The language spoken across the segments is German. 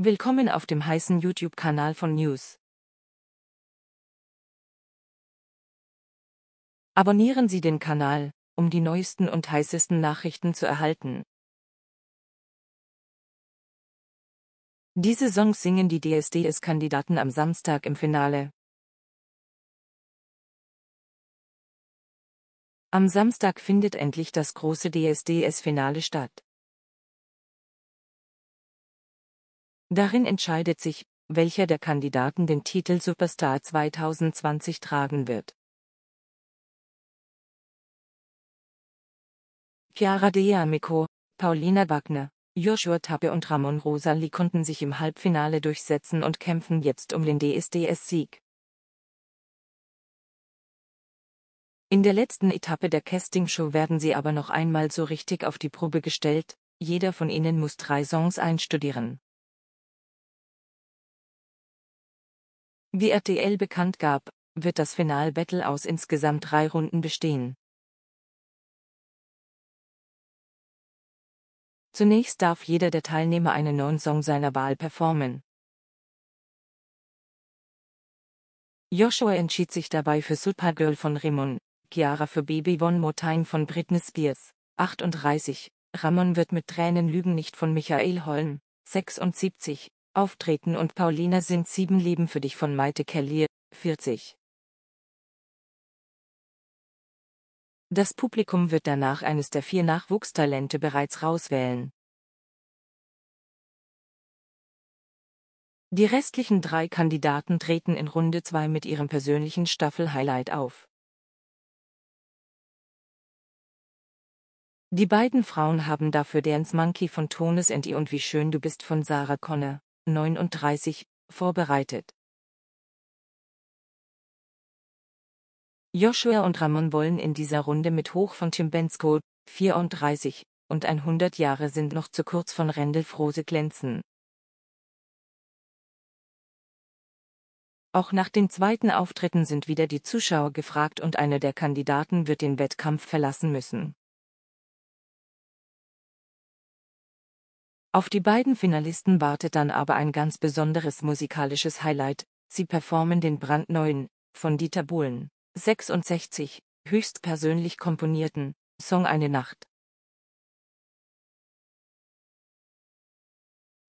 Willkommen auf dem heißen YouTube-Kanal von News. Abonnieren Sie den Kanal, um die neuesten und heißesten Nachrichten zu erhalten. Diese Songs singen die DSDS-Kandidaten am Samstag im Finale. Am Samstag findet endlich das große DSDS-Finale statt. Darin entscheidet sich, welcher der Kandidaten den Titel Superstar 2020 tragen wird. Chiara De Amico, Paulina Wagner, Joshua Tappe und Ramon Rosali konnten sich im Halbfinale durchsetzen und kämpfen jetzt um den DSDS-Sieg. In der letzten Etappe der Castingshow werden sie aber noch einmal so richtig auf die Probe gestellt, jeder von ihnen muss drei Songs einstudieren. Wie RTL bekannt gab, wird das Final-Battle aus insgesamt drei Runden bestehen. Zunächst darf jeder der Teilnehmer einen neuen Song seiner Wahl performen. Joshua entschied sich dabei für Supergirl von Rimon, Chiara für Baby One More Time von Britney Spears, 38, Ramon wird mit Tränen lügen nicht von Michael Holm, 76, Auftreten und Paulina sind Sieben Leben für dich von Maite Kelly, 40. Das Publikum wird danach eines der vier Nachwuchstalente bereits rauswählen. Die restlichen drei Kandidaten treten in Runde 2 mit ihrem persönlichen Staffel-Highlight auf. Die beiden Frauen haben dafür Dance Monkey von Tones and I und Wie schön du bist von Sarah Connor. 39, vorbereitet. Joshua und Ramon wollen in dieser Runde mit hoch von Tim Bensko, 34, und 100 Jahre sind noch zu kurz von Rendel Frose glänzen. Auch nach den zweiten Auftritten sind wieder die Zuschauer gefragt und einer der Kandidaten wird den Wettkampf verlassen müssen. Auf die beiden Finalisten wartet dann aber ein ganz besonderes musikalisches Highlight. Sie performen den brandneuen, von Dieter Bohlen, 66, höchstpersönlich komponierten, Song Eine Nacht.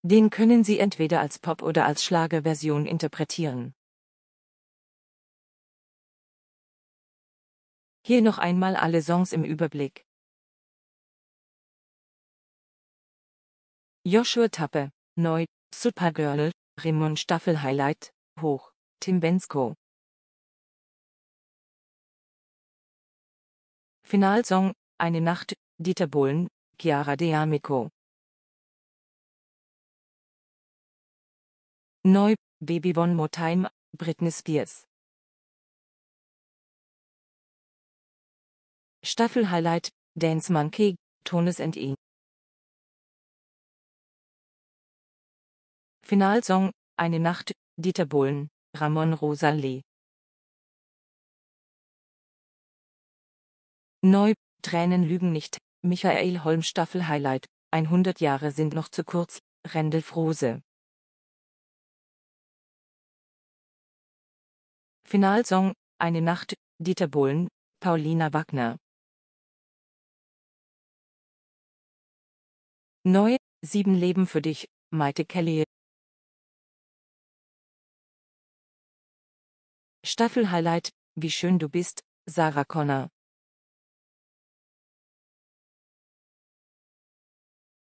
Den können Sie entweder als Pop- oder als Schlagerversion interpretieren. Hier noch einmal alle Songs im Überblick. Joshua Tappe, neu, Supergirl, Raymond Staffel Highlight, hoch, Tim Bensko. Finalsong, Eine Nacht, Dieter Bohlen, Chiara De Amico. Neu, Baby One More Time, Britney Spears. Staffel Highlight, Dance Monkey, Tones and E. Finalsong, Eine Nacht, Dieter Bohlen, Ramon Rosalie. Neu, Tränen lügen nicht, Michael Holm Staffel Highlight, 100 Jahre sind noch zu kurz, Rendel Frose. Finalsong, Eine Nacht, Dieter Bohlen, Paulina Wagner. Neu, Sieben Leben für dich, Maite Kelly, Staffel-Highlight, wie schön du bist, Sarah Connor.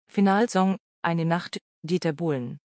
Finalsong, eine Nacht, Dieter Bohlen.